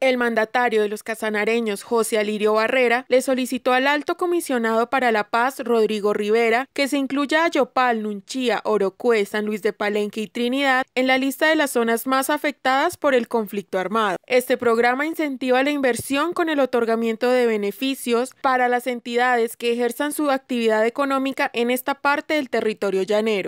El mandatario de los casanareños, José Alirio Barrera, le solicitó al alto comisionado para la paz, Rodrigo Rivera, que se incluya a Yopal, Nunchía, Orocué, San Luis de Palenque y Trinidad en la lista de las zonas más afectadas por el conflicto armado. Este programa incentiva la inversión con el otorgamiento de beneficios para las entidades que ejerzan su actividad económica en esta parte del territorio llanero.